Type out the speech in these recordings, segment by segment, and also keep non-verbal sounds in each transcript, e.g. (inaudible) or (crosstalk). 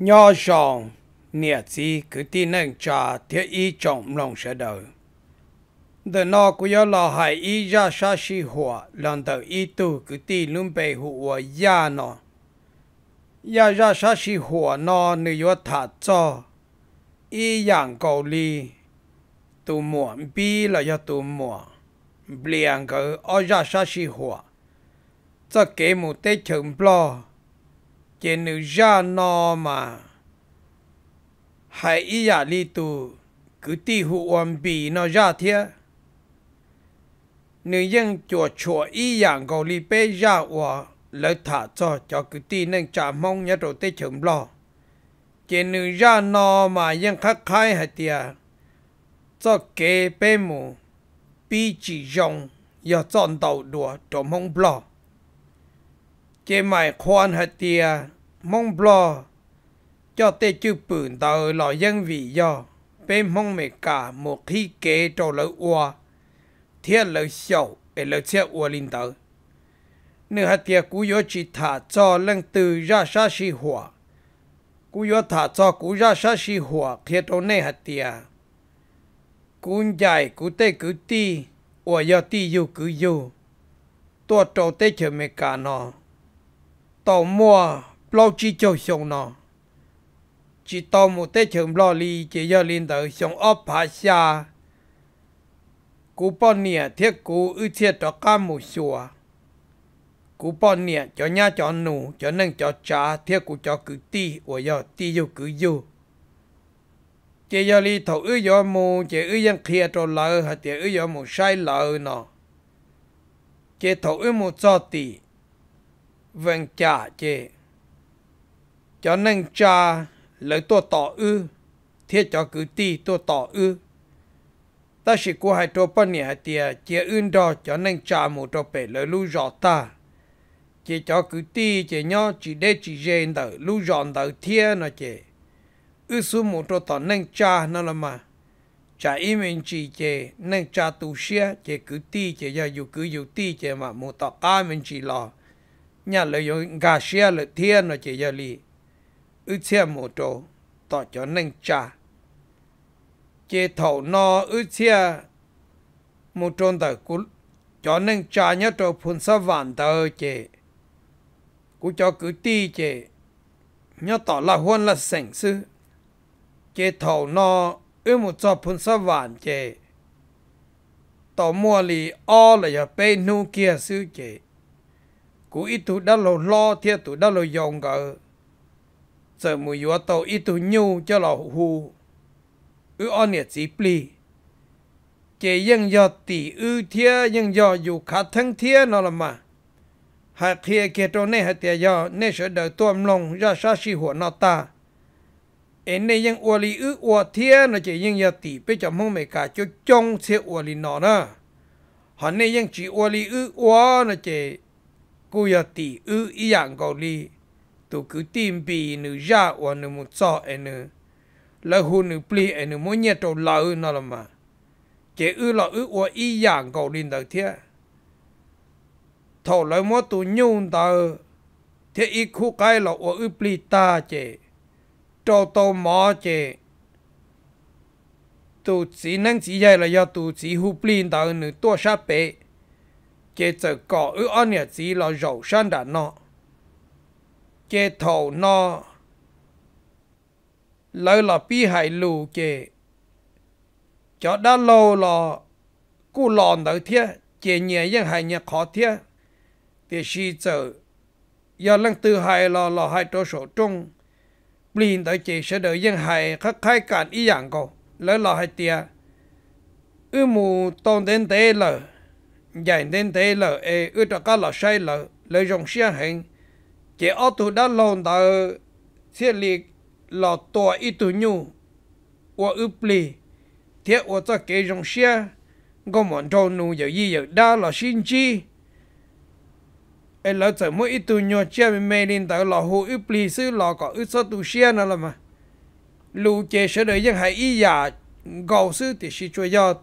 nho rộng nghĩa gì cứ tin nâng cha thiết y trọng lòng sẽ đời the no ku yo lo hai i ja sha shi hua lan tờ i tu cứ ti lum pe hu wa ya no ya ja sha shi hua no ni yo tha cho i yang cầu li tu mua bi là yo tu mua bliang ko o ja sha shi hua cho kế mu te chung blo chế nữ già nó mà hãy ý giả li tù cứ tì hụ ổn bì nó già thiê nữ dân chùa chùa ý dạng gầu li bê già ủa lợi thả cho cho cứ tì nâng trả mong nhá rồi tê chồng lo chế nữ già nó mà dân khắc khai hả tìa cho kế bê mù bi chỉ dòng giờ chọn đầu đùa trong mong lo chế mày khoan hạt tia mong blo cho tê chư bửn tàu lò dân vị do bên mong mẹ cả một khi kế trò lỡ ua thiết lỡ sầu để lỡ xe ua linh tờ nữ hạt tia cú yếu chỉ thả cho lăng từ ra sa si hỏa cú yếu thả cho cú ra sa si hỏa thiết trò nê hạt tia cú dài cú tê cứ ti ua yếu ti yêu cứ yêu tua trò tê chờ mẹ cả nó tàu mua lo chi cho xong nó chỉ tàu một tết trường lo li chỉ giờ lên tới xong ốp hạ xa cú bao nè thiết cú ư thiết cho cá mù xua cú bao nè cho nhà cho nụ cho nâng cho cha thiết cú cho cứ ti ở giờ ti dù cứ dù chỉ giờ li thầu ư giờ mù chỉ ư dân kia cho lỡ hạt chỉ ư giờ mù sai lỡ nó chỉ thầu ư mù cho ti vâng cha chế cho nên cha lấy tôi tỏ ư thiết cho cử ti tôi tỏ ư ta chỉ có hai trò bận nhẹ tiề chế ưn đó cho nên cha một trò bể lấy lưu rõ ta chỉ cho cử ti chỉ nhau chỉ để chỉ dền đỡ lưu rõ đỡ thiết nó chế ư số một trò tỏ nên cha nó là mà cha ý mình chỉ chế nên cha tu xia chế cử ti chế giờ dù cứ dù ti chế mà một tỏ ca mình chỉ lo nhà lợi dụng gà xe lợi thiên nó chỉ giờ lì ư xe mô trô tỏ cho nâng cha chế thầu nó ư xe mô trôn tờ cú cho nâng cha nhá trô phun sá vạn tờ chế cú cho cứ ti chế nhá tỏ là huân là sảnh sư chế thầu nó ư mô cho phun sá vạn chế tỏ mua lì o là giờ bê nu kia sư chế cú ít tụ đã lo lo thiệt tụ đã lo dọn gỡ giờ mù yếu tàu ít tụ nhu cho lo hù ư on nhiệt chỉ pli chế ยัง do tỷ ư thiệt ยัง do dù khá thân thiệt nó là mà hạt thiệt kia trâu này hạt thiệt do nên sẽ đợi tuôn lòng ra sa nó ta em này ยัง ua li ư ua thiệt nó chế ยัง do tỷ bây giờ mong mày cả cho trông thiệt ua li nó này họ chỉ ua li ư ua nó chế กูอยากตีอื้ออีหยังก็ลีตัวกูตีมปีนึยาวันนึมุจ่อเอนึแล้วหูนึปลีเอนึมุเนี่ยตัวลาอื้อนั่นละมาเจอื้อละอื้อว่าอีหยังก็ลินเดเทียถอดแล้วมัวตัวยุ่งตาเทียอีคู่ไกลละว่าอื้อปลีตาเจโตโตหมอเจตัวสีนั่งสีใหญ่ละยาตัวสีหูปลีนตาหนึ่งตัวชาเปะ chế chờ cỏ ư ăn nhật chỉ là rầu san đã nọ chế thầu nọ lời là pi hải lù chế cho đã lâu là cú lòn tới thế chế nhẹ nhưng hải nhẹ khó thế thì si chờ giờ lần thứ hai là là hai trò số trung liền tới chế sẽ đợi nhưng hải khắc khai cản ý dạng cầu lời là hai tia ư mù tôn đến thế lời giải nên thế là ê ư cho các là sai là lợi dụng xe hình chỉ ở tụ đã lồn đã xe lì là tòa ít tụ nhu và ướp lý thế và cho cái dùng xe có một trâu nụ giờ gì giờ đã là xin chi ê lỡ chở mỗi ít tụ nhu xe mình mê linh tới là hồ ướp lý sư là có ướp sơ tụ xe nào là mà lưu chế sẽ đời dân hãy ý giả gầu sư thì sẽ cho giọt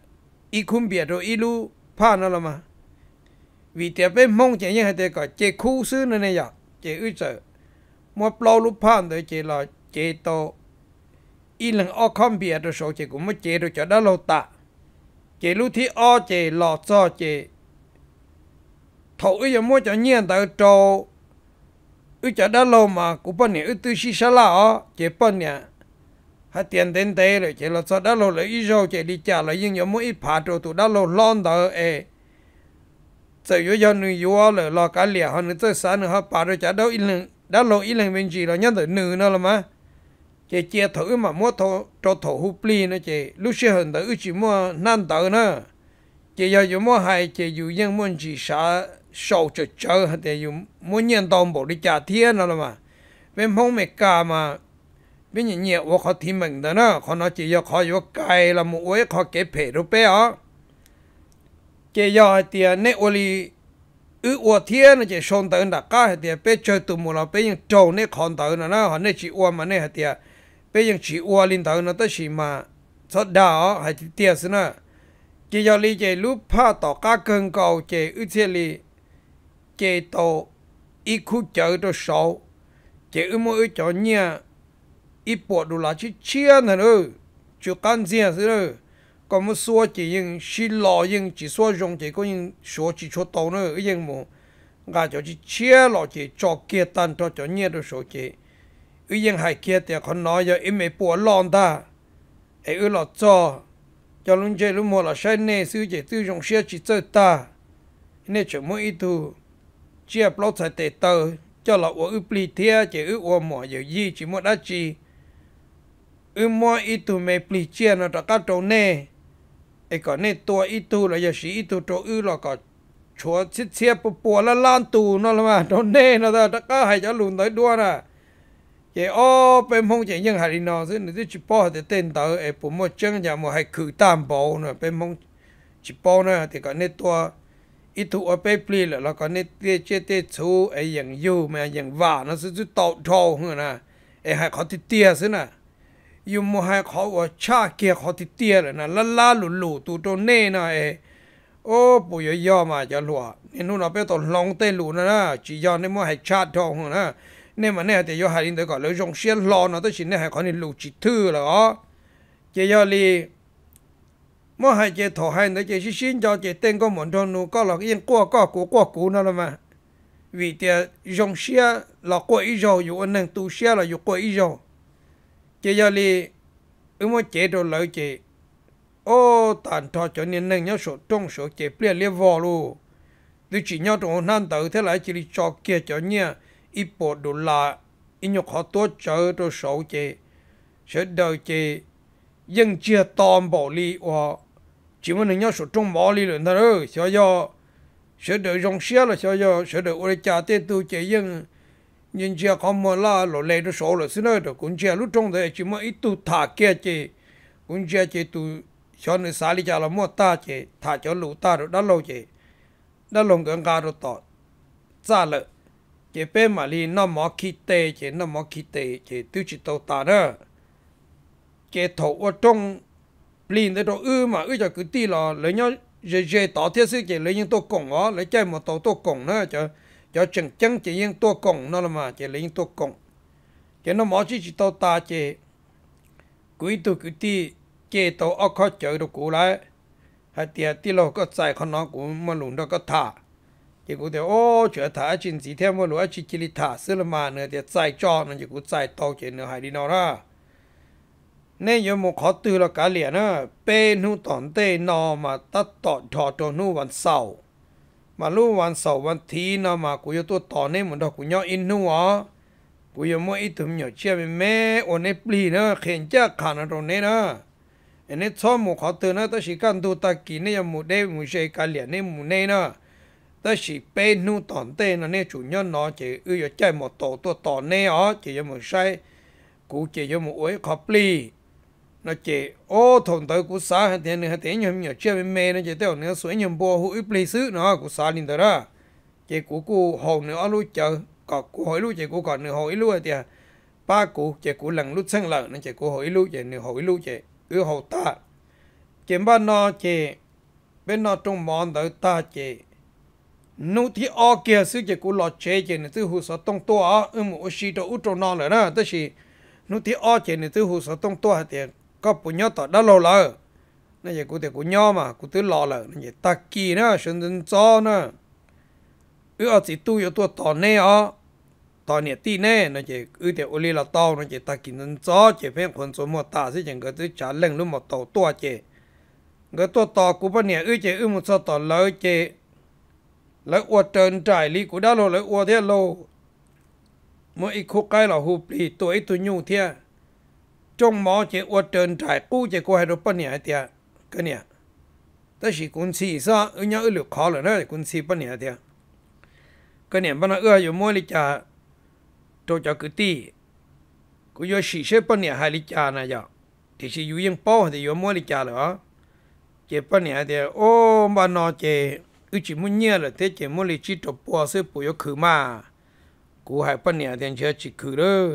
อีคุมเบียดโดอีลูผ่านัละมัมาวีเตียเป็นมงเจียงให้เตก็เจคู่ซื้อนั่นเองอยากเจออเจอมัวปลอลูผพานโดยเจลอเจโตอีหลังอ้อคอมเบียดโดยโซเจกุมเจโดยจะได้โลตะเจลูที่อ้อเจหลอดซอเจถอยอย่ามัวจะเงียแต่โตอึจะได้โลมากูปนเนี่ยอึตุชิชลาอ๋อเจปนเนี่ย hai tiền đến đây rồi chỉ là cho đó lâu rồi ít rồi chỉ đi trả lại nhưng nhớ mỗi ít phá rồi tụ đó lâu lon đó ê giờ yếu giờ nữ yếu rồi lo cái lẻ hơn nữa tới sáng nữa họ phá rồi trả đâu ít lần đó lâu ít lần bên chị là nhân tới nữ nó là mà chỉ chia thử mà mua thổ cho thổ hụp li nữa chỉ lúc xưa hơn tới chỉ mua nan tới nữa chỉ giờ dùng mua hai chỉ dùng nhân muốn chỉ sợ sâu chờ chờ hay để dùng muốn nhân tông bộ đi trả thiên nó là mà bên phong mẹ cả mà bây giờ nhiều quá khó thì mình đó nó khó nó chỉ do khó vô cày là một uế khó kế phê rồi bé ó chỉ do tiền nè ô li ư ô thiên là chỉ xong tới đã cá hay tiền bé chơi tụi mù là bé những trâu nè khó tới nó nó họ nè chỉ ô mà nè hay tiền bé những chỉ ô linh tới nó tới chỉ mà sót đào hay tiền xí nó chỉ do lì chỉ lúc pha tỏ cá cơn cầu chỉ ư thiên lì, chỉ tổ ít khu chợ đồ sầu chỉ ư mỗi chỗ nhà ít bộ đồ lá chỉ chia nè ư chưa can gì nữa ư số chỉ xí lò những chỉ số dùng chỉ có số chỉ số tàu nữa cái những mù gà cho chỉ chia lò chỉ cho kia tan cho cho nhiều đồ số chỉ cái những hai kia thì còn nói giờ em ấy bộ lon ta ấy ư lò cho cho luôn chơi luôn mua là sai nè sư chỉ tư dùng xe chỉ chơi ta nên chỉ mỗi ít thu chia plot sai tệ tờ cho là ủa ư pli thia chỉ ư ủa mỏ giờ gì chỉ mua đá chi อืมออีตูไม่ปลีเชียนตะก้าตเน่ไอ้ก่อนเน่ตัวอีตูเราอย่าสีอีตูตอือเราก็ชัวชิดเชียปปัวละล้านตูนั่นละมาตเน่นะตะก้าให้จะลุนตด้ด้วยนะเจ้าเป็นมงเจียยังหายีนอซึ่งนี่จิปอจะเต้นต่อไอ้ผมว่าเจ้าอย่ามาให้คือตามบอลนะเป็นมงจิปอนะแต่ก่อนเน่ตัวอีตูเอาไปปลีแล้วก็เนี่ยเตเจเตชูไอ้อย่างยูแม่อย่างว่านะซึ่งจะตอทองนะไอ้ให้เขาติเตี้ยซึ่งนะยูมให้เขาว่าชาเกียเขาติเตียเลยนะละลาหลุหลูตูโตเน่นะเอโอ้ปุยย่อมาจะหลัวนี่นู่นเอาไปตอนลองเตลูนะนะจียอนในมอให้ชาติทองนะเนี่ยมันเนี่ยแต่ยอหารินแต่ก่อนเลยจงเชียนรอนะตัวชินเนี่ยให้เขานี่ลูจิทื่อเหรอเจยอลีมอให้เจถอให้นะเจชิชินจอเจเต้นก็หมอนทองนูก็หลอกเอียงกัวก็กูกัวกูนั่นละมา vì tiệt dòng xe là của ý dầu dù anh đang tu xe là dù của ý dầu chỉ giờ li ứng muốn chế đồ lợi chị ô tàn thọ cho nên nâng nhau số trong số chế bia liệt vò lu từ chỉ nhau trong năm tới thế lại chỉ cho kia cho nhia ít bộ đồ là ít nhục họ tốt chờ đồ số chế sẽ đợi chế dân chia toàn bộ li hoa, chỉ muốn nhau số trong bỏ li lần thôi sẽ do sẽ đợi rong xe là sẽ do sẽ đợi ôi cha tê tu chế dân nhân gia không mà là lỗ lệ nó số là xin ơi đó cũng gia lúc trong đấy chỉ mà ít tu thả kia chứ cũng gia chỉ tu cho nên xả đi cho là mua ta chứ thả cho lũ ta rồi đã lâu chứ đã lòng gần ga rồi tọt ra lợ chỉ bé mà li nó mỏ khí tê chứ nó mỏ khí tê chứ tiêu chỉ tàu ta đó chỉ thổ ở trong liền đó ư mà ư cho cứ ti là lấy nhau dễ dễ tỏ thiết sự chỉ lấy những tô cổng đó lấy chơi một tổ tô cổng nữa chứ cho chừng chân chỉ yên tua cổng nó là mà chỉ lấy tua cổng chỉ nó mỗi chỉ chỉ tàu ta chỉ quý tu quý ti chỉ tàu ở khó chở được cũ lại hay tiệt ti lo có sai con nó cũng mà lùn đó có thả chỉ cũng thấy ô chở thả chuyện gì theo mà lúa chỉ chỉ đi thả xưa là mà nữa tiệt sai cho nó chỉ cũng sai tàu chỉ nữa hay đi nó ra nên giờ một khó từ là cả liền á bên nu tòn tê nò mà ta tọt thọ tròn nu vẫn sau มาลู่วันเสาร์วันทีนะมากูยตัวต่อเนี่ยเหมือนดอกกูย่ออินนัวกูยังไม่ถุมหยอดเชี่ยเป็นแม่โอนเนปลีนะเข็นเจ้าขานตรงนี้นะเอันี้ชอบหมูขอเตือนนะต่สิกันดูตะกีเนี่ยหมูเด้หมูเชยกาเหลียเนี่ยหมูเน่นะต่สิเป็นนู่ตอนเต้นะเนี่ยจุนย้อนนอเจือยอใจหมดโตตัวต่อเนี่ยอ๋อเจยังหมูใช้ กูเจยังหมูเอ้ยขอปลี nó chỉ ô thôn tới của xã hay tiền hay tiền nhầm nhớ chưa bên mẹ nó chỉ theo nữa suối nhầm bùa hữu ít lịch sử nó của xã linh tới đó chỉ của cụ hồn nữa lúc chờ có của hỏi lúc chỉ của còn nữa hỏi lúc thì ba cụ chỉ của lần lúc sang lợn nó chỉ của hỏi lúc chỉ nữa hỏi lúc chỉ ư hậu ta chỉ ba nó chỉ bên nó trong món tới ta chỉ nụ thì ở kia sự chỉ của lọ chế chỉ nữa từ hồ sơ tông tua ư một xí đó út trong nó rồi đó tức là nụ thì ở chỉ nữa từ hồ sơ tông tua thì có bù nhớ tỏ đã lâu lỡ nên giờ cụ thể cụ nhớ mà cụ tứ lò lỡ nên giờ ta kỳ nữa xuân dân cho nữa ư ở chỉ tu yếu tu tỏ nè ó tỏ nè ti nè nên giờ ư thể ô li là to nên giờ ta kỳ dân cho chỉ phải còn số một ta sẽ chẳng có thứ trả lệnh luôn một tàu tua chỉ người tua tỏ cụ bên nè ư chỉ ư một số tỏ lỡ chỉ lỡ uo trơn trải li cụ đã lâu lỡ ô thế lâu mỗi ít cái là hụp li tuổi ít tu nhung thế trong mò chế ô trần trải cú chế cô hai đồ bận nhà tiệt cái nhà ta chỉ cũng chỉ sa ở nhà ở lục khó là nó cũng chỉ bận nhà tiệt cái nhà bận ở ở mua lịch cha cho cho cứ ti cứ yo chỉ sẽ bận hai lịch cha này giờ thì chỉ yêu bao thì yo mua lịch cha rồi chế bận nhà tiệt ô mà nó chế ư chỉ muốn nhớ là thế chế mua lịch chỉ cho bỏ sẽ bỏ yo khử mà cú hai bận nhà tiệt chỉ khử đó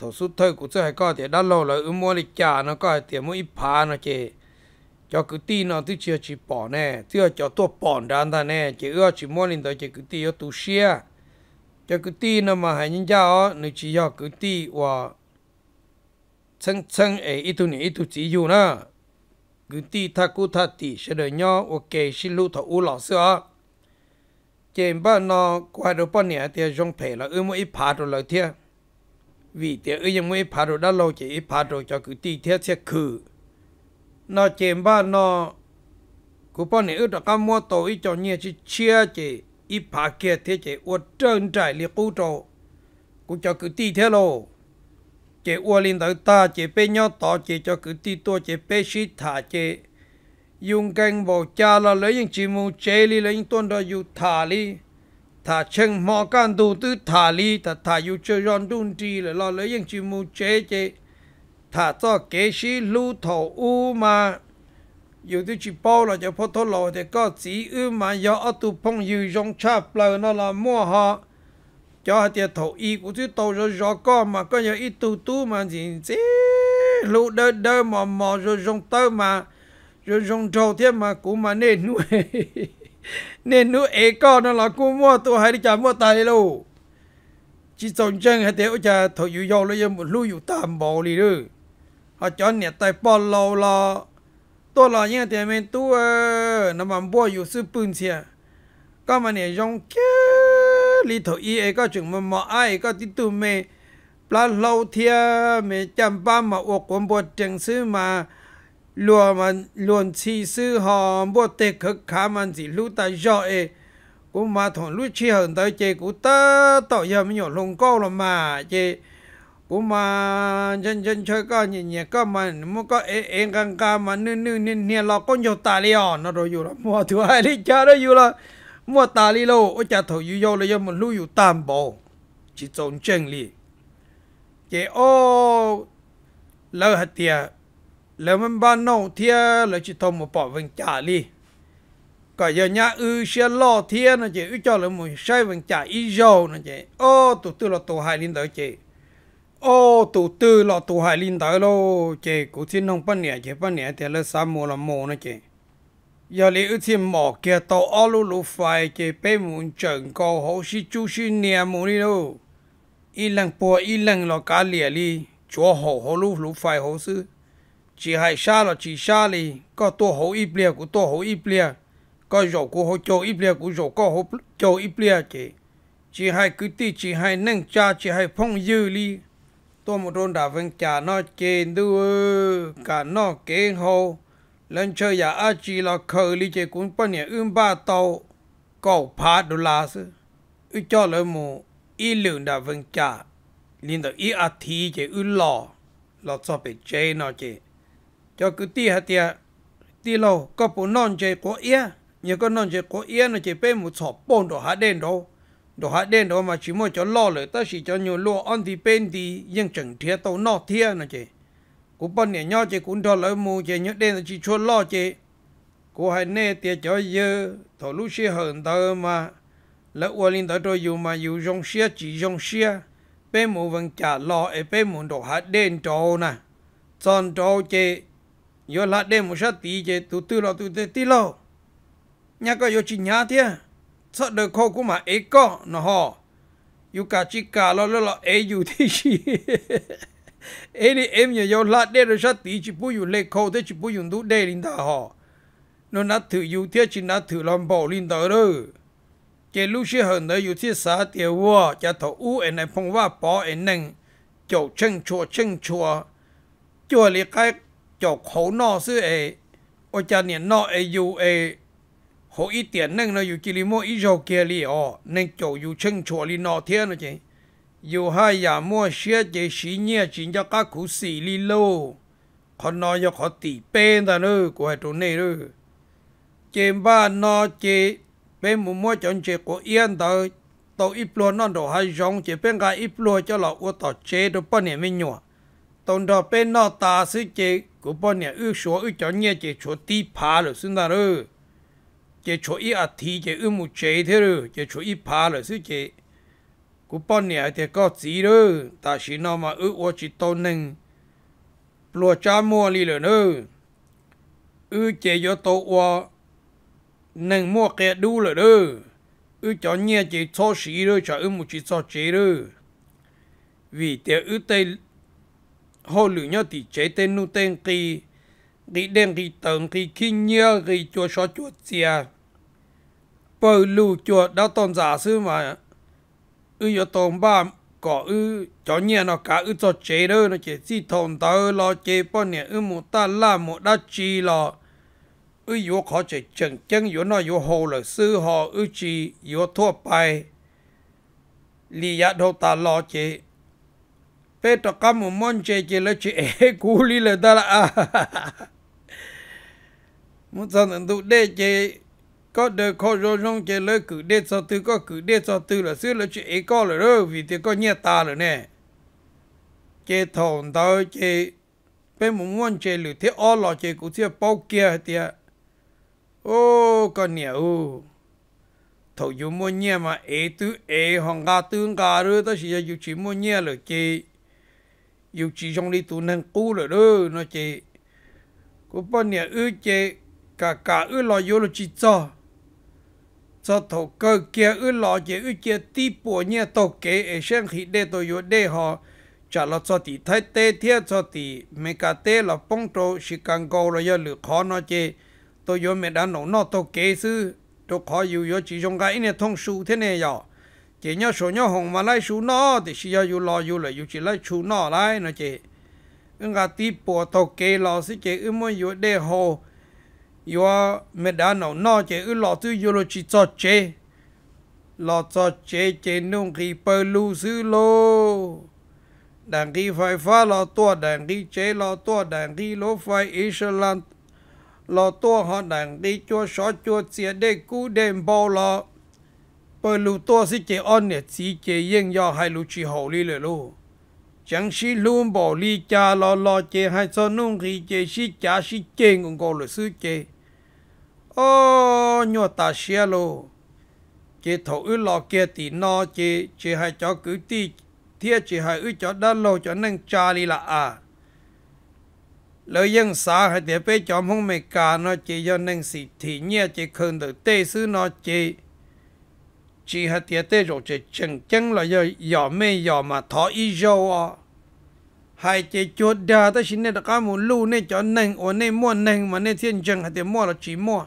thổ sút thôi cũng sẽ có thể đã lâu rồi ưm mua lịch trả nó có thể mua ít phá nó chị cho cứ tin nó tức chưa chỉ bỏ nè chưa cho tôi bỏ ra ta nè chỉ ưa chỉ mua lên tới chỉ cứ tin ở tu xia cho cứ tin nó mà hãy nhìn cho nó chỉ cho cứ tin và chân chân ấy ít tu này ít tu chỉ dù nè cứ tin ta cứ ta tỉ sẽ đợi nhau ok xin lưu thọ u lọ sữa chỉ bao nó qua được bao nhiêu thì dùng phải là ưm mua ít phá rồi lời thiệt วิเตีเอยังไม่พาดูด้านโลกจีพาดูจากุตีเทียเชคือนอเจมบ้านนอกุป้อนเนื้อตะกามัวโตอีจอเนี่ยชิเชียเจอีพาเกียเทเจอวดเจนใจเลีกูโตกูจากุตีเทโลเจอวลินตาตาเจเป็นยอต่อเจจากุตีตัวเจเป็ชิตาเจยุงกังบอกจาละเลยยังจิมูเจลีเลยยังต้นเราอยู่ถาลี thà chân mò can tu tư thà li thà thà yêu chơi ròn đun trì là lo lấy những chữ mu chế chế thà cho kế sĩ lưu thổ u mà yêu tư chỉ bao là cho phô thô lộ thì có chỉ ư mà do ớt tu phong yêu rong chạp là nó là mua họ cho tiền thổ y của thứ tàu rồi rõ con mà có nhớ ít tu tu mà gì chứ lũ đơ đơ mò mò rồi rong tơ mà rồi rong trầu thế mà cũng mà nên nuôi (laughs) nên nu e co nó là cú mua tôi hay đi chả mua tay đâu chỉ trồng chân hay thế cha thổi dụ dầu lấy một lũ dụ tạm bỏ đi nữa họ cho nè tay bỏ lâu là tôi là những tiền mình tu nó mà mua dụ sư bưng xe có mà nè dùng kia li thổi y ế co chừng mà mỏ ai có ti tu mê là lâu thia mê chăm ba mà uộc quần bột chẳng sư mà luôn mình luôn chi sư họ bố tê cực khá mình chỉ lưu ta gió ê cũng mà thằng lúc chi hơn tới chế cũng ta tỏ giờ mình nhỏ lùng câu là mà chế cũng mà chân chân chơi có nhẹ nhẹ có mà muốn có ê ê căng ca mà nư nư nư nè lo con nhiều tà li on nó rồi dù là mua thứ hai đi cha đó dù là mua tà li lô ở cha thầu dù vô là do mình lưu dù tam bộ chỉ trốn chân li chế ô lỡ hạt tiệt แล้วมันบ้านนอกเทียแล้วจะทำมาปอบวังจ่าลีก็อย่าเนี้ยอือเชียล่อเทียนะเจ้อือจ่อแล้วมึงใช้วังจ่าอีโจนะเจ้โอ้ตัวตัวเราตัวหายลินเดอเจ้โอ้ตัวตัวเราตัวหายลินเดอโลเจ้กูที่น้องปั้นเนี่ยเจ้ปั้นเนี่ยแต่ละสามโมละโมนะเจ้อย่าเลยอือที่หมอกเกี่ยตัวอ้อลูลูไฟเจ้เป็นมุนจังก็好是就是เนี่ยมูนี่โลอีหลังปัวอีหลังเรากาเหลี่ยลีจัวหอหอลูลูไฟหอซื้อ chỉ hai xa là chỉ xa lì có tổ hồ y bia của tổ hồ y bia có dầu của hồ châu y bia của dầu có hồ châu y bia chỉ chỉ hai cứ ti chỉ hai nâng cha chỉ hai phong dư lì tôi một đồn đã vâng cha nó chê đưa cả nó kế hồ lần chơi giả a chỉ là khờ lì chỉ cũng bao nhiêu ưm ba tàu cầu phá đô la sư ư cho lời mù y lượng đã vâng cha, liên đó y a thi chỉ ư lò lò cho bị chê nó chỉ cho cứ ti hạt tiệt ti lâu có bố non chơi có ia nhớ có non chơi có ia nó chỉ bên một sọp bồn đồ hạt đen đồ đồ hạt đen đồ mà chỉ mỗi cho lo lời ta chỉ cho nhiều lúa ăn thì bên thì nhưng chẳng thiệt tàu nọ thiệt nó chỉ cú bận nhẹ nhau chỉ cũng đòi lời mù chỉ nhớ đen chỉ cho lo chỉ cú hay nè tiệt cho dơ thổ lũ xe hờn tờ mà lỡ uo linh tờ rồi dù mà dù dòng xe chỉ dòng xe bên mù vẫn trả lo ở bên mù đồ hạt đen trâu nè tròn trâu chỉ yo la de mo sha ti je tu tu lo tu te ti lo nya ko yo chi nya thia sợ được khô của mà e có nó họ yu cả chi cả lo lo lo e yu thì (laughs) e chi e đi em nhớ yo lát đây rồi sao tí chỉ bùi yu lệ khô thế chỉ bùi yu đủ đề linh ta họ nó nát thử yu thế chỉ nát thử làm bỏ linh ta rồi cái lúc xưa hơn nữa yu thế xã tiêu vua cha thọ u em này phong va bỏ em nâng chậu chân chùa chân chùa chùa liệt cái จกโหนอซื้อเอโอจาเนี่ยนอเอยูเอโหอีเตียนนึ่งเราอยู่จิริโมอิโจเกลีอ๋อนึ่งโจอยู่เชิงชัวลีนอเทียนนะจ๊ะอยู่ให้อย่ามั่วเชื่อเจสีเนี่ยจินจะกักขูสีลีโลขอนอยขอตีเป็นแต่เนื้อกูให้ตัวเนื้อเจมบ้านนอเจ เป็นมุมมั่วจนเจกูเอียนเต่อตัวอิปลัวนั่นเราให้ยองเจเป็นกาอิปลัวจะหลอกอวดต่อเจตูป้อนเนี่ยไม่หนัวตอนดอกเป็นนอตาซื้อเจ của bọn nè ước số ước cho nhẹ chỉ cho tí phá rồi xin ta rồi chỉ cho ít à thì chỉ ước một chế thế rồi chỉ cho ít phá rồi xin chỉ của bọn nè thì có gì rồi ta chỉ nó mà ước ô chỉ tôn nâng lùa cha mua đi rồi nữa ước chế cho tổ ô nâng mua kẹt đu rồi nữa ước cho nhẹ chỉ cho xí rồi cho ước một chỉ cho chế rồi vì thế ước tây hồ lũ nhau thì chế tên nu tên kì đi đen đi tận kỳ kinh nhớ kỳ chùa so chùa chia bờ lù chùa đã tồn giả sư mà ư yo tồn ba có ư cho nhẹ nó cả ư cho chế đó nó chế gì thồn tớ lo chế bao nhiêu ư một ta la một đã chi lo ư yếu khó chế chừng chân yếu nó yếu hồ là sư họ ư chi yếu thua bài lì ya đâu ta lo chế pe to kam mon che che le che e (laughs) ku li le da la (laughs) mu san du de che có đời khó rồi nông chế lời cử đế cho tư có cử đế cho tư là xưa là chế ấy có là rồi vì thế có nhẹ ta rồi nè chế thổn tao chế bên một muốn chế lử thế o lọ chế cũng chưa bao kia thì ô con nhẹ ô thầu dù mua nhẹ mà e ấy tư ấy e hoàng gà tương gà rồi ta chỉ là dù chỉ mua nhẹ là chế yêu chỉ trong đi tu năng cú rồi đó nó chị cô bao nhiêu ư chị cả cả ư lo vô lo chỉ cho cho thầu cơ kia ư lo chị ư chị tí bộ nhẹ tàu kế ở xem khi để tôi vô để họ trả lo cho tí thay tê thiết cho tí mấy cả tê là phong trào chỉ càng gâu rồi giờ lửa khó nó chị tôi vô mẹ đã nổ nó tàu kế sư tôi khó yêu yêu chỉ trong cái này thông suốt thế này rồi chị nhớ số nhớ hồng mà lấy số nó thì xí yêu lo yêu lại yêu chỉ lấy số nó lại nữa, chị ứng cả tí bộ tàu kê lo xí chị ứng muốn yêu để hồ yêu à, mệt đã nấu nó chị ứng lo tư yêu lo chỉ cho chị lo cho chị chị nung khi bơ lu sư lô đảng khi phải phá lo tua đảng khi chế lo tua đảng khi lô phải Israel lo tua họ đảng đi chua xó chua chia để cú đem bao lo bởi lũ to sĩ chế on nè chỉ chế yên do hai lũ chỉ hậu lý lệ lũ chẳng sĩ luôn bỏ lý cha lò lò chế hai cho nung khi chế sĩ cha sĩ chế ngung gò lũ sư chế ô oh, nhỏ ta xe lô chế thổ ư lò kia tì no chế chế hai cho cứ tí thiệt chế hai ư cho đa lô cho năng cha lý là à lời dân xã hay để bé cho mong mẹ cả nó chế do năng sĩ thì nhẹ chế khơn được tê sư nó chế chỉ hết tiệt tế rồi chỉ chừng chừng là giờ giờ mê giờ mà thọ ý dâu à hai chỉ chuột đa ta xin nên là cá mù lu nên cho nên ở nên mua nên mà nên thiên chừng hạt tiệt mua là chỉ mua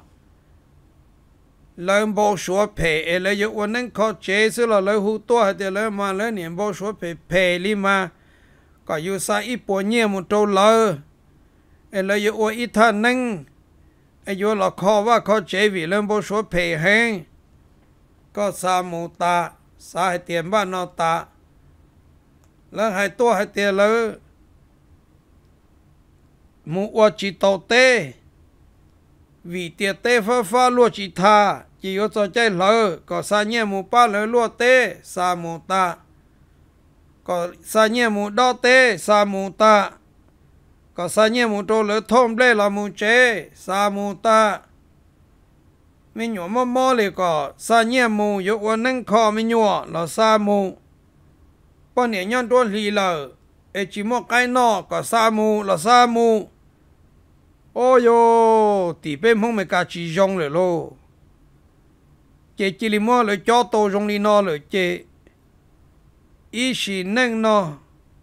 Lần bao số phê lời giờ ở nên khó chế xứ là lời hú tua hạt tiệt lời mà lời niệm bao số phê phê li mà có yêu sa ít bộ nhiều một trâu lơ lời giờ ở ít thằng nên ai vô là khó và khó chế vì lời bố số phê hay ก็สามูตาสาให้เตียนบ้านนอตาแล้วให้ตัวให้เตียนเลยมูอวจิตเตวีเตียเตฟ้าฟ้าลวจิทาจิโยจใจเลยก็สาเนียมูป้าเลยลวเตสามูตาก็สาเนียมูดอเตสามูตาก็สาเนียมูโตเลยทอมเล่ละมูเจสามูตา mi nhỏ mò mò lì có sa nhẹ mù yếu quan nâng khó mi nhỏ là sa mù bọn nhẹ nhon tuôn lì lờ e chỉ mò cái nọ có sa mù là sa mù ôi yo tỷ bên mong mày cả chỉ jong rồi lô chế chỉ lì mò lời cho tô rong lì nọ lời chế ý chỉ nâng nọ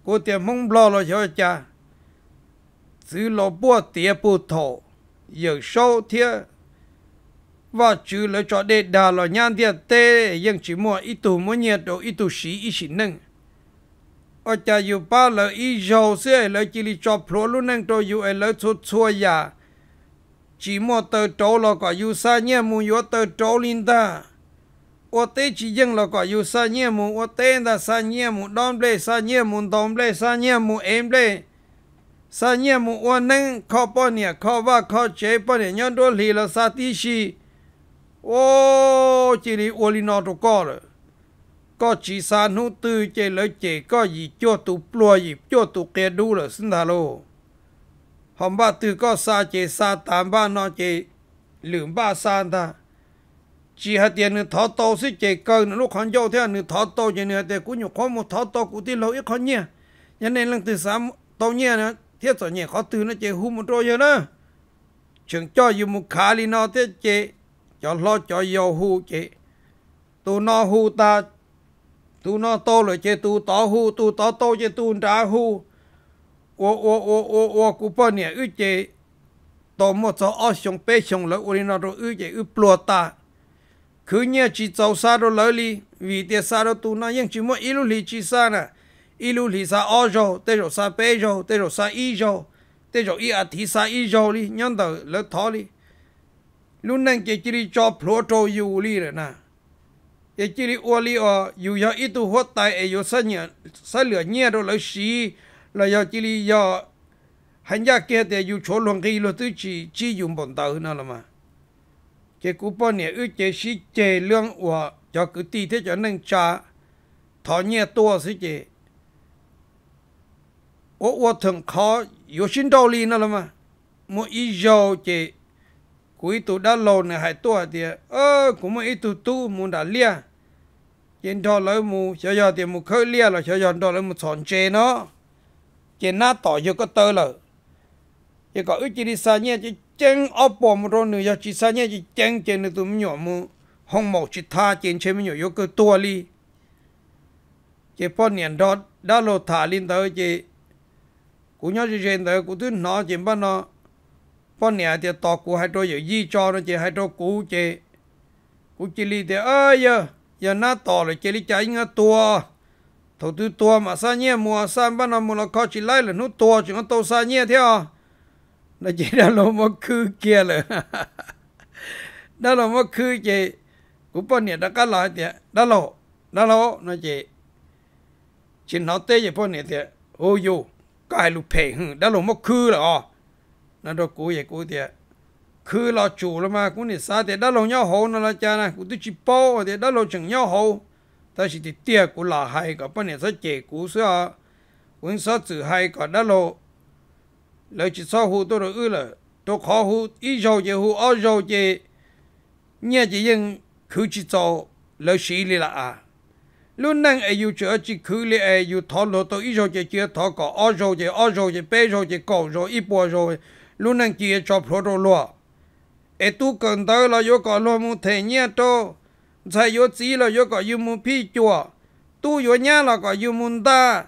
cô tiền mong lo lo cho cha giữ lo bùa tiền bùa thổ giờ sâu thiệt và chú lấy cho đề đà lo nhan địa tê nhưng chỉ mua ít tù mua nhiệt độ ít tù xí ít xí nâng ở cha yêu ba lỡ ít dầu sẽ lỡ chỉ li cho pro luôn nâng tôi yêu ấy lỡ chút chua ya chỉ mua tờ trâu lo có yêu sa nhé mua yêu tờ trâu linh ta ở tê chỉ dân lo có yêu sa nhé mua ở tê ta sa nhé mua đông lê sa nhé mua đông lê sa nhé mua em lê sa nhé mua ô nâng khó bao nhiêu khó và khó chế bao nhiêu nhân đôi lì là sa tí xì ô chỉ li nó đồ rồi có chỉ sa nu tư chơi lấy chơi có gì cho tụ plua gì cho tụ kia đu rồi xin thà lô hôm ba tư có sa chơi sa tám ba nó chơi lượm ba sa ta chỉ hạt tiền nữa thọ to xí chơi cơ lúc hắn vô thế à, nữa thọ to chơi nữa thì cũng nhiều khó một thọ to cũng tin lâu ít khó nhẹ cho nên lần từ sáu to nhẹ nữa thiết rồi nhẹ khó từ nó chơi hú một đôi giờ đó trường cho dù một khá li nó thế chơi cho lo cho yêu hu chị tu no hu ta tu no to rồi chị tu to hu tu to to chị tu ra hu ô ô ô ô ô cụ bao nhiêu ư chị tổ một số ở sông bê sông lỡ uri nó rồi ư chị ư plo ta khứ nhớ chỉ tàu xa rồi lỡ li vì tiền xa rồi tu na nhưng chỉ mỗi ilu li chỉ xa nè ilu li xa ở rồi tê rồi xa bê rồi tê rồi xa y rồi tê rồi y à thì xa y rồi li nhân đầu lỡ thọ li lúc nãy cái chỉ cho Pluto yêu li rồi chỉ ô ở yêu ít tu hót tai ai yêu lửa nhẹ rồi lấy xí là yêu chỉ yêu hành gia kia thì yêu chỗ luôn cái lo tư chỉ chỉ dùng bọn tàu nữa là mà cái cú này ước chế xí chế lương của cho cứ tì thế cho nên cha thọ nhẹ tua xí chế ô ô thường khó yêu xin là mà mỗi chế cúi tụ đã lồn nè hai tua thì ơ cũng mà ít tụ tu muốn đã lia trên đó lấy mu, cho giờ thì mu khơi lia rồi, cho giờ đó lấy mu chọn chê nó trên na tỏ cho có tơ lợ chỉ có ít chỉ đi xa nhé chỉ chân ốp bò một rồi nữa chỉ xa nhé chỉ chân trên được tụi mình nhỏ mù hông mọc chỉ tha trên trên mình nhỏ yếu cơ tua li chỉ bọn niệm đó đã lột thả lên tới chỉ cú nhớ chỉ trên tới cú thứ nó chỉ bắt nó bọn nè thì tọt cú hai đôi giờ di cho nó chỉ hai đôi cú chỉ cú chỉ li thì ơi giờ giờ nó tọt rồi chỉ li chạy ngã tua thầu tư tua mà sa nhẹ mua sa bắt nó mua là khó chỉ lấy là nó tua chỉ nó tua sa nhẹ theo à. nó chỉ (laughs) đã lỗ mà cứ kia rồi (laughs) đã lỗ mà cứ chỉ cú bọn nè đã cá lại thì đã lỗ đã lỗ nó chỉ chỉ nó tê gì bọn nè thì ôi yo cái lục phê hừ đã lỗ mà cứ rồi nó đó cú vậy cú tiệt cứ lo chủ là mà cũng để xa thì đã lâu nhau hậu nó là cha này cũng tôi chỉ bao thì đã lâu chẳng nhau hậu ta chỉ thì tiệt cũng là cả bên này sẽ chế cú xưa cũng sao chữ hay cả đã lâu lời chỉ sao hụ tôi rồi ư là tôi khó ít dầu chế hụ ở dầu chế nhà chỉ nhưng cứ chỉ cho lời sĩ là à luôn năng ai yêu chơi chỉ cứ li ai yêu thọ lộ tôi ít dầu chế chưa thọ cả ở dầu chế ở dầu chế bé dầu chế cổ rồi ít bùa rồi lúc nãy kia cho phô đồ lọ ê tu cần tới là yo có lo mu thể nhẹ to sai yo chỉ là yo có yo mu phi chùa tu yo nhá là có yo mu ta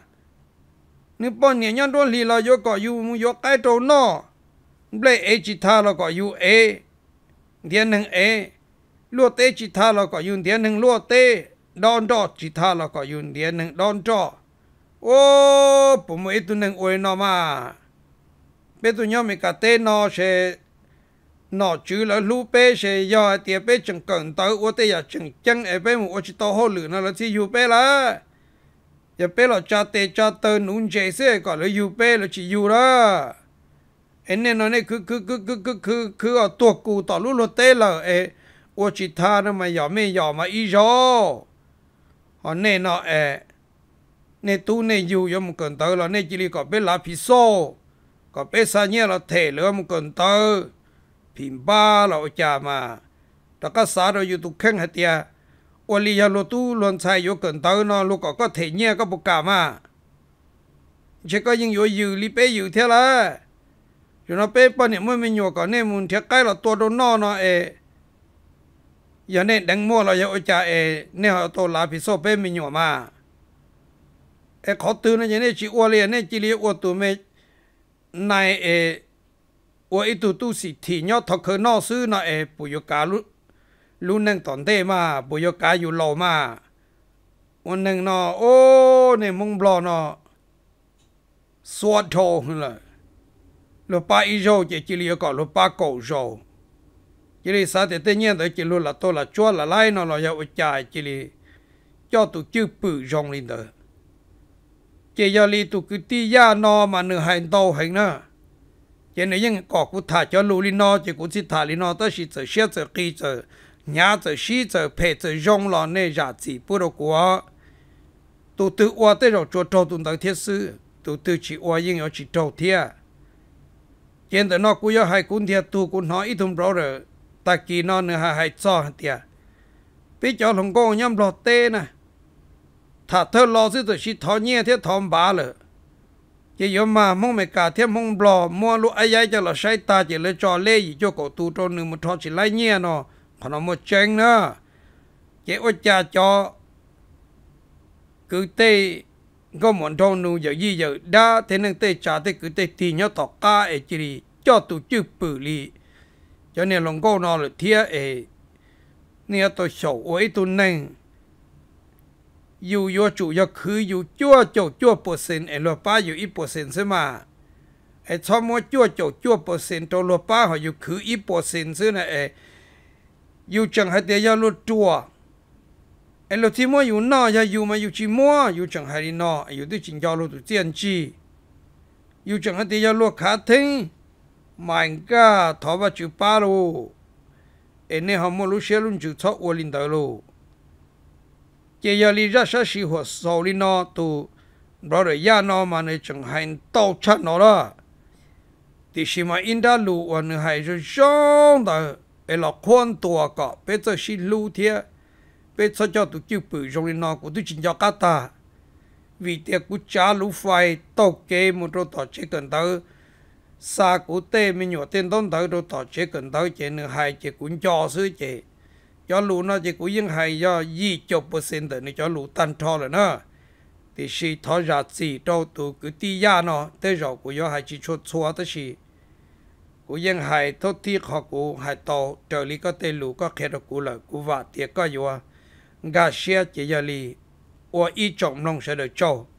nếu bọn nhẹ nhàng đôi là yo có yo mu yo cái trâu nọ ble ê chỉ tha là có yo ê e. thiên nâng ê e. lúa tê chỉ tha là có yo thiên nâng lúa tê đòn đỏ chỉ tha là có yo thiên nâng đòn trọ ô oh, bố mẹ tu nâng ôi nọ mà bé tụi nhau mình cả tên nó sẽ nó chứ là lũ bé sẽ do tiệp bé chẳng cần tới ô tê giờ chẳng chân ở bé một ô chỉ to hồ lửa nó là thì dù bé là giờ bé là cha tê cha tơ nún chế sẽ gọi là dù bé là chỉ dù đó anh nên nói này cứ cứ cứ cứ cứ cứ cứ ở tuột cụ tỏ lũ lô tê là ê ô chỉ tha nó mà nhỏ mê nhỏ mà y gió họ nên nó ê nên tu nên dù cho một cần tới là nên chỉ đi gọi bé là phi xô ก็เป๊สานี่ยเราเทเหลือมกันเตอพิมบ้าเราจามาแต่ก็สาเราอยู่ตุกแข่งหัเตียวลียาลตู้ลวนชายอยู่กันเตอนอลูกก็เทเนี่ยก็ปกามาเชก็ยังอยู่อยู่ลีเปอยู่เท่าละอยู่นเป๊ปนี่ยไม่มีอยู่ก่อนเนี่ยมุนเทีใกล้เราตัวโดนนอนเออย่าเน่ดังมัวเราอย่าอุจาเอเนี่ยเราตัวลาพิโซเปไม่หยวมา เอเขาตื่นนะอย่าเนี่ยจีอวเลียเนี่ยจีเลียอวตัวเม này ê ủa ít tụ tụ sĩ thì nhau thọc khởi nọ sư nó ê bùi yêu cá lú lú nâng tổn tê mà bùi yêu cá yêu lò mà ôn nâng nó ô này mông bò nó suốt thô hơn là lô ba ý rô chỉ chỉ liều có lô ba cổ rô chỉ li sao thì tất nhiên tới chỉ lô là tôi là chua là lai nó là yêu chai chỉ li cho tụ chữ bự rong lên tới chế giờ li tụ cứ ti ya mà nửa hành tàu hành nữa chế này những cọ cụ thả cho lù li no cụ chỉ thả li no tới chỉ chỉ xe chỉ kỳ chỉ nhà chỉ xí chỉ phê chỉ dùng lo nè giá trị bù tụ tự qua tới rồi cho trâu tụ tới thiết sư tụ tự chỉ qua những ở chỉ trâu thiết chế tới nó cũng có hai cuốn thiết tụ cũng nói ít thùng rõ rồi ta kỳ nó nửa hai hai cho thiết bây giờ không có nhầm lọt tê này thà thơ lo chứ tôi chỉ thọ nhẹ thế thọ bà lợ chỉ yếu mà mong mày cả thế mong bò mua lũ ai ai cho là sai ta chỉ lấy cho lê gì cho cậu tu cho nương một thọ chỉ lấy nhẹ nó còn một chén nữa chỉ ôi cha cho cứ tê có muốn thâu nụ giờ gì giờ đã thế nên tê trả tê cứ tê thì nhau tỏ ca ấy chỉ cho tụ chữ bự lì cho nên lòng câu nó là thiệt ấy nên tôi sầu ấy tôi nên อยู่ยัวจุยคือ อยู่จั่วจกจั่วเปอร์เซ็นต์ไอ้ลัวป้าอยู่อีเปอร์เซ็นต์ใช่ไหมไอ้ชอบมัวจั่วจกจั่วเปอร์เซ็นต์ตัวลัวป้าเขาอยู่คืออีเปอร์เซ็นต์ใช่ไหมไอ้อยู่จังห้เดียาลุจั่วไอ้ลัวที่มัวอยู่นอยาอยู่มาอยู่จีมัวอยู่จังห้ดีนออยู่ที่จิงยาลุดุเจียนจีอยู่จังห้เดียาลุขาทิ้งมันก็ทว่าจูป้าลูเอเนี่ยเขาโมลรู้เชลุนจูชอบอวลินเดอลู chỉ giờ lý ra sẽ sĩ hoạt sau lý nó tu bảo rồi ya nó mà này chẳng hay tàu chặt nó đó thì khi mà in đã lù và nữa hay rất xong đó ấy e là quan tòa cả bây giờ sĩ lù thế bây giờ cho tụi chịu bự trong lý nó cũng tu chính cho cả ta vì thế cũng trả lũ phải tàu kế một đôi tàu chế cần tới xa của tê mình nhỏ tên tông tới đôi tàu chế cần tới chế nữa hay chỉ cũng cho sứ chế cho lũ nó chỉ cũng yên hay do yi chục phần trăm để cho lũ tan thọ rồi nó thì khi thọ ra gì đâu tụ cứ ti ya nó tới rồi cũng do hay chỉ cho xóa tới gì cũng yên hay thốt thi họ cũng hay to trở lý có tên lũ có khe được cũng là cũng vạ tiệt có gì à gà xe chỉ giờ lì ở ít trọng nông sẽ được cho